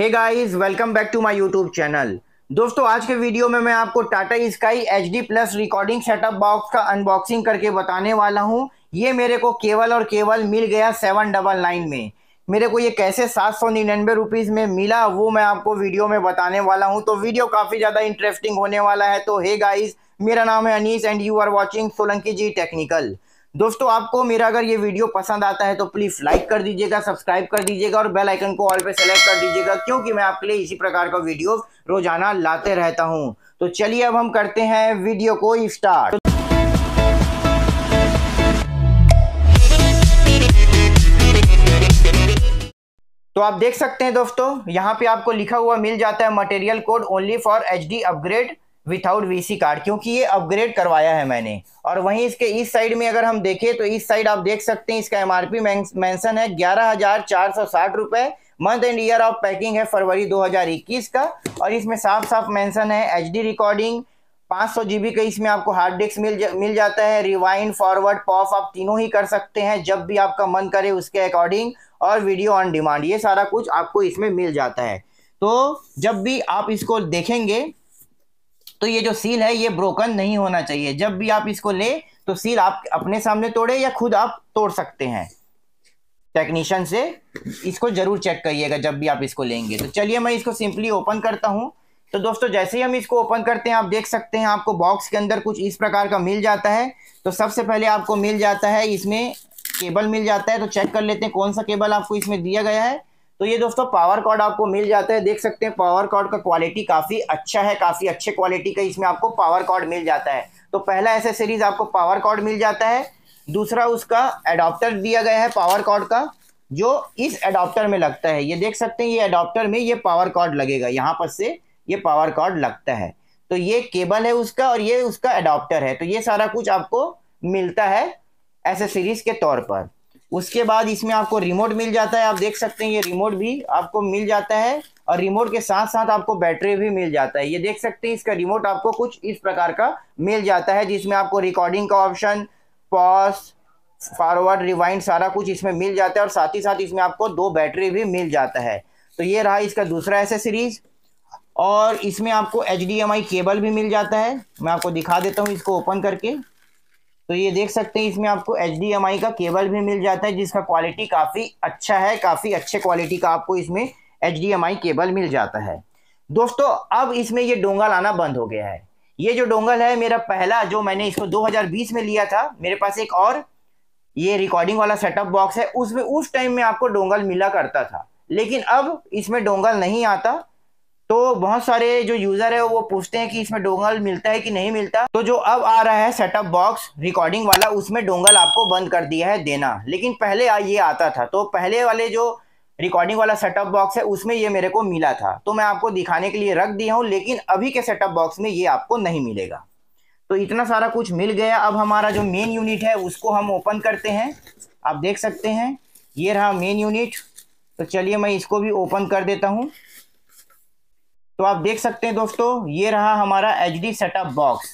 hey guys welcome back to my YouTube channel दोस्तों आज के वीडियो में मैं आपको Tata Sky H D plus recording setup box का अनबॉक्सिंग करके बताने वाला हूँ ये मेरे को केवल और केवल मिल गया सेवन डबल नाइन में मेरे को ये कैसे सात सौ निन्यानवे रुपीज़ में मिला वो मैं आपको वीडियो में बताने वाला हूँ तो वीडियो काफ़ी ज़्यादा इंटरेस्टिंग होने वाला है तो हे गाइज़ मेरा नाम है Anees and you are watching Solanki ji technical दोस्तों आपको मेरा अगर ये वीडियो पसंद आता है तो प्लीज़ लाइक कर दीजिएगा सब्सक्राइब कर दीजिएगा और बेल आइकन को ऑल पे सेलेक्ट कर दीजिएगा क्योंकि मैं आपके लिए इसी प्रकार का वीडियो रोजाना लाते रहता हूँ तो चलिए अब हम करते हैं वीडियो को स्टार्ट तो आप देख सकते हैं दोस्तों यहाँ पे आपको लिखा हुआ मिल जाता है material code only for H upgrade without VC card क्योंकि ये अपग्रेड करवाया है मैंने और वहीं इसके इस साइड में अगर हम देखें तो इस साइड आप देख सकते हैं इसका एमआरपी मेंशन है ग्यारह हजार चार सौ साठ रुपए month and year of packing है फरवरी 2021 का और इसमें साफ साफ मेंशन है एचडी रिकॉर्डिंग सौ जीबी का इसमें आपको हार्ड डिस्क मिल जा, मिल जाता है रिवाइंड फॉरवर्ड पॉफ आप तीनों ही कर सकते हैं जब भी आपका मन करे उसके अकॉर्डिंग और वीडियो ऑन डिमांड ये सारा कुछ आपको इसमें मिल जाता है तो जब भी आप इसको देखेंगे तो ये जो सील है ये ब्रोकन नहीं होना चाहिए जब भी आप इसको ले तो सील आप अपने सामने तोड़े या खुद आप तोड़ सकते हैं टेक्नीशियन से इसको जरूर चेक करिएगा जब भी आप इसको लेंगे तो चलिए मैं इसको सिंपली ओपन करता हूँ तो दोस्तों जैसे ही हम इसको ओपन करते हैं आप देख सकते हैं आपको बॉक्स के अंदर कुछ इस प्रकार का मिल जाता है तो सबसे पहले आपको मिल जाता है इसमें केबल मिल जाता है तो चेक कर लेते हैं कौन सा केबल आपको इसमें दिया गया है तो ये दोस्तों पावर कॉर्ड आपको मिल जाता है देख सकते हैं पावर कॉर्ड का क्वालिटी काफ़ी अच्छा है काफ़ी अच्छे क्वालिटी का इसमें आपको पावर कॉर्ड मिल जाता है तो पहला एसेसरीज आपको पावर कॉर्ड मिल जाता है दूसरा उसका एडॉप्टर दिया गया है पावर कॉर्ड का जो इस एडॉप्टर में लगता है ये देख सकते हैं ये एडॉप्टर में ये पावर कॉर्ड लगेगा यहाँ पर से ये पावर कॉर्ड लगता है तो ये केबल है उसका और ये उसका एडॉप्टर है तो ये सारा कुछ आपको मिलता है एसेसरीज के तौर पर उसके बाद इसमें आपको रिमोट मिल जाता है आप देख सकते हैं ये रिमोट भी आपको मिल जाता है और रिमोट के साथ साथ आपको बैटरी भी मिल जाता है ये देख सकते हैं इसका रिमोट आपको कुछ इस प्रकार का मिल जाता है जिसमें आपको रिकॉर्डिंग का ऑप्शन पॉज फॉरवर्ड रिवाइंड सारा कुछ इसमें मिल जाता है और साथ ही साथ इसमें आपको दो बैटरी भी मिल जाता है तो ये रहा इसका दूसरा ऐसे सीरीज और इसमें आपको एच केबल भी मिल जाता है मैं आपको दिखा देता हूँ इसको ओपन करके तो ये देख सकते हैं इसमें आपको एच का केबल भी मिल जाता है जिसका क्वालिटी काफ़ी अच्छा है काफ़ी अच्छे क्वालिटी का आपको इसमें एच केबल मिल जाता है दोस्तों अब इसमें ये डोंगल आना बंद हो गया है ये जो डोंगल है मेरा पहला जो मैंने इसको 2020 में लिया था मेरे पास एक और ये रिकॉर्डिंग वाला सेटअप बॉक्स है उसमें उस टाइम में आपको डोंगल मिला करता था लेकिन अब इसमें डोंगल नहीं आता तो बहुत सारे जो यूजर है वो पूछते हैं कि इसमें डोंगल मिलता है कि नहीं मिलता तो जो अब आ रहा है सेटअप बॉक्स रिकॉर्डिंग वाला उसमें डोंगल आपको बंद कर दिया है देना लेकिन पहले ये आता था तो पहले वाले जो रिकॉर्डिंग वाला सेटअप बॉक्स है उसमें ये मेरे को मिला था तो मैं आपको दिखाने के लिए रख दिया हूँ लेकिन अभी के सेटअप बॉक्स में ये आपको नहीं मिलेगा तो इतना सारा कुछ मिल गया अब हमारा जो मेन यूनिट है उसको हम ओपन करते हैं आप देख सकते हैं ये रहा मेन यूनिट तो चलिए मैं इसको भी ओपन कर देता हूँ तो आप देख सकते हैं दोस्तों ये रहा हमारा एच डी सेटअप बॉक्स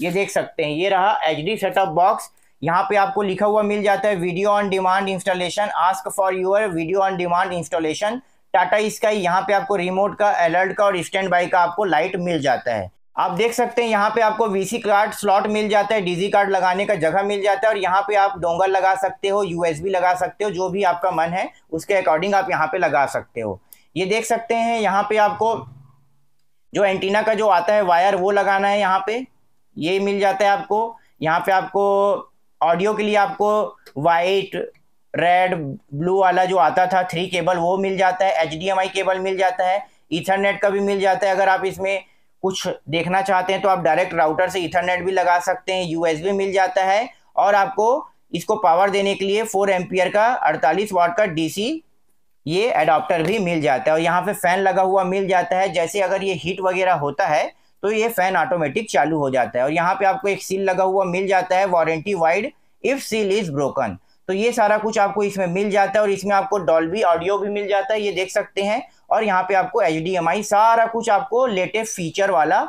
ये देख सकते हैं ये रहा एच डी सेटअप बॉक्स यहाँ पे आपको लिखा हुआ मिल जाता है video on demand installation ask for your video on demand installation Tata Sky यहाँ पे आपको रिमोट का अलर्ट का और स्टैंड बाई का आपको लाइट मिल जाता है आप देख सकते हैं यहाँ पे आपको वीसी कार्ड स्लॉट मिल जाता है डीजी कार्ड लगाने का जगह मिल जाता है और यहाँ पे आप डोंगल लगा सकते हो यूएसबी लगा सकते हो जो भी आपका मन है उसके अकॉर्डिंग आप यहाँ पे लगा सकते हो ये देख सकते हैं यहाँ पे आपको जो एंटीना का जो आता है वायर वो लगाना है यहाँ पे ये मिल जाता है आपको यहाँ पे आपको ऑडियो के लिए आपको वाइट रेड ब्लू वाला जो आता था थ्री केबल वो मिल जाता है एच केबल मिल जाता है इथरनेट का भी मिल जाता है अगर आप इसमें कुछ देखना चाहते हैं तो आप डायरेक्ट राउटर से इथरनेट भी लगा सकते हैं यूएसबी मिल जाता है और आपको इसको पावर देने के लिए फोर एम्पियर का अड़तालीस वाट का डीसी ये अडोप्टर भी मिल जाता है और यहाँ पे फैन लगा हुआ मिल जाता है जैसे अगर ये हीट वगैरह होता है तो ये फैन ऑटोमेटिक चालू हो जाता है और यहाँ पे आपको एक सील लगा हुआ मिल जाता है warranty void if seal is broken तो ये सारा कुछ आपको इसमें मिल जाता है और इसमें आपको डॉल्बी ऑडियो भी मिल जाता है ये देख सकते हैं और यहाँ पे आपको एच सारा कुछ आपको लेटेस्ट फीचर वाला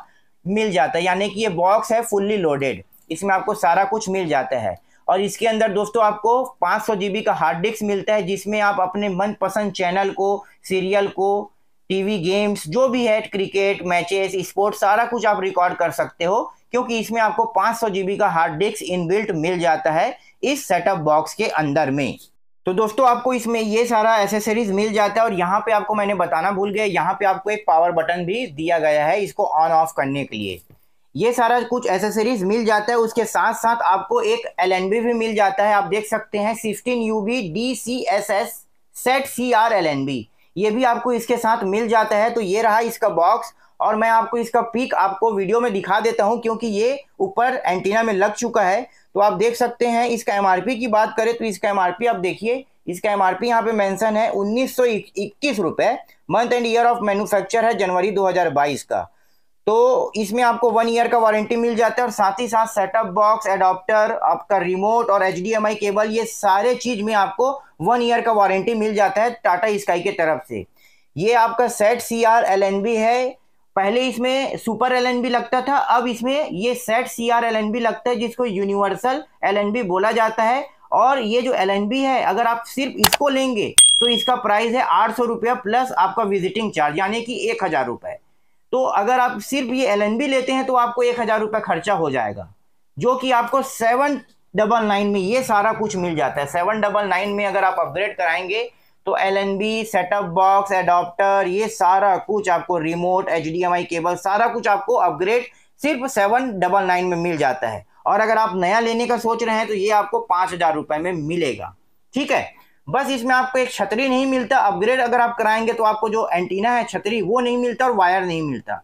मिल जाता है यानी कि ये बॉक्स है फुल्ली लोडेड इसमें आपको सारा कुछ मिल जाता है और इसके अंदर दोस्तों आपको 500 जीबी का हार्ड डिस्क मिलता है जिसमें आप अपने मनपसंद चैनल को सीरियल को टीवी गेम्स जो भी है क्रिकेट मैचेस स्पोर्ट्स सारा कुछ आप रिकॉर्ड कर सकते हो क्योंकि इसमें आपको 500 जीबी का हार्ड डिस्क इनबिल्ट मिल जाता है इस सेटअप बॉक्स के अंदर में तो दोस्तों आपको इसमें ये सारा एसेसरीज मिल जाता है और यहाँ पे आपको मैंने बताना भूल गया यहाँ पे आपको एक पावर बटन भी दिया गया है इसको ऑन ऑफ करने के लिए ये सारा कुछ एसेसरीज मिल जाता है उसके साथ साथ आपको एक एल भी मिल जाता है आप देख सकते हैं sixteen U B D C S S set C R L N B ये भी आपको इसके साथ मिल जाता है तो ये रहा इसका बॉक्स और मैं आपको इसका पीक आपको वीडियो में दिखा देता हूँ क्योंकि ये ऊपर एंटीना में लग चुका है तो आप देख सकते हैं इसका एम की बात करें तो इसका एम आप देखिए इसका एम आर पी यहाँ पे मैंसन है उन्नीस सौ इक्कीस रुपये month and year of manufacture है जनवरी बाईस का तो इसमें आपको वन ईयर का वारंटी मिल जाता है और साथ ही साथ सेटअप बॉक्स एडॉप्टर आपका रिमोट और एच केबल ये सारे चीज में आपको वन ईयर का वारंटी मिल जाता है टाटा स्काई के तरफ से ये आपका set C R L N B है पहले इसमें सुपर एल एन बी लगता था अब इसमें ये set C R L N B लगता है जिसको यूनिवर्सल एल एन बी बोला जाता है और ये जो एल एन बी है अगर आप सिर्फ इसको लेंगे तो इसका प्राइस है आठ सौ रुपया प्लस आपका विजिटिंग चार्ज यानी कि एक हज़ार रुपये तो अगर आप सिर्फ ये एल लेते हैं तो आपको एक हज़ार रुपये खर्चा हो जाएगा जो कि आपको सेवन डबल नाइन में ये सारा कुछ मिल जाता है सेवन डबल नाइन में अगर आप अपग्रेड कराएंगे तो L N B setup box adapter ये सारा कुछ आपको remote H D M I cable सारा कुछ आपको अपग्रेड सिर्फ सेवन डबल नाइन में मिल जाता है और अगर आप नया लेने का सोच रहे हैं तो ये आपको पाँच हज़ार रुपये में मिलेगा ठीक है बस इसमें आपको एक छतरी नहीं मिलता अपग्रेड अगर आप कराएंगे तो आपको जो एंटीना है छतरी वो नहीं मिलता और वायर नहीं मिलता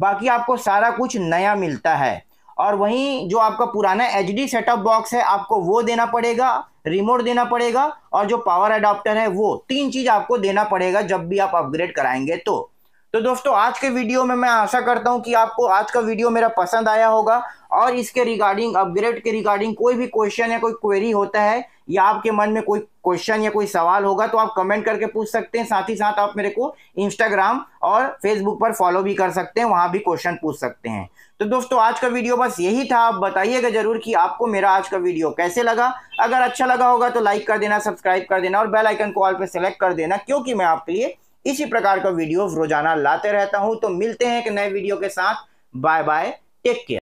बाकी आपको सारा कुछ नया मिलता है और वहीं जो आपका पुराना एच डी सेटअप बॉक्स है आपको वो देना पड़ेगा रिमोट देना पड़ेगा और जो पावर अडाप्टर है वो तीन चीज़ आपको देना पड़ेगा जब भी आप अपग्रेड कराएंगे तो तो दोस्तों आज के वीडियो में मैं आशा करता हूं कि आपको आज का वीडियो मेरा पसंद आया होगा और इसके रिगार्डिंग अपग्रेड के रिगार्डिंग कोई भी क्वेश्चन या कोई क्वेरी होता है या आपके मन में कोई क्वेश्चन या कोई सवाल होगा तो आप कमेंट करके पूछ सकते हैं साथ ही साथ आप मेरे को इंस्टाग्राम और फेसबुक पर फॉलो भी कर सकते हैं वहां भी क्वेश्चन पूछ सकते हैं तो दोस्तों आज का वीडियो बस यही था आप बताइएगा जरूर कि आपको मेरा आज का वीडियो कैसे लगा अगर अच्छा लगा होगा तो लाइक कर देना सब्सक्राइब कर देना और बेल आइकन को ऑल पर सेलेक्ट कर देना क्योंकि मैं आपके लिए इसी प्रकार का वीडियो रोजाना लाते रहता हूँ तो मिलते हैं एक नए वीडियो के साथ बाय बाय टेक केयर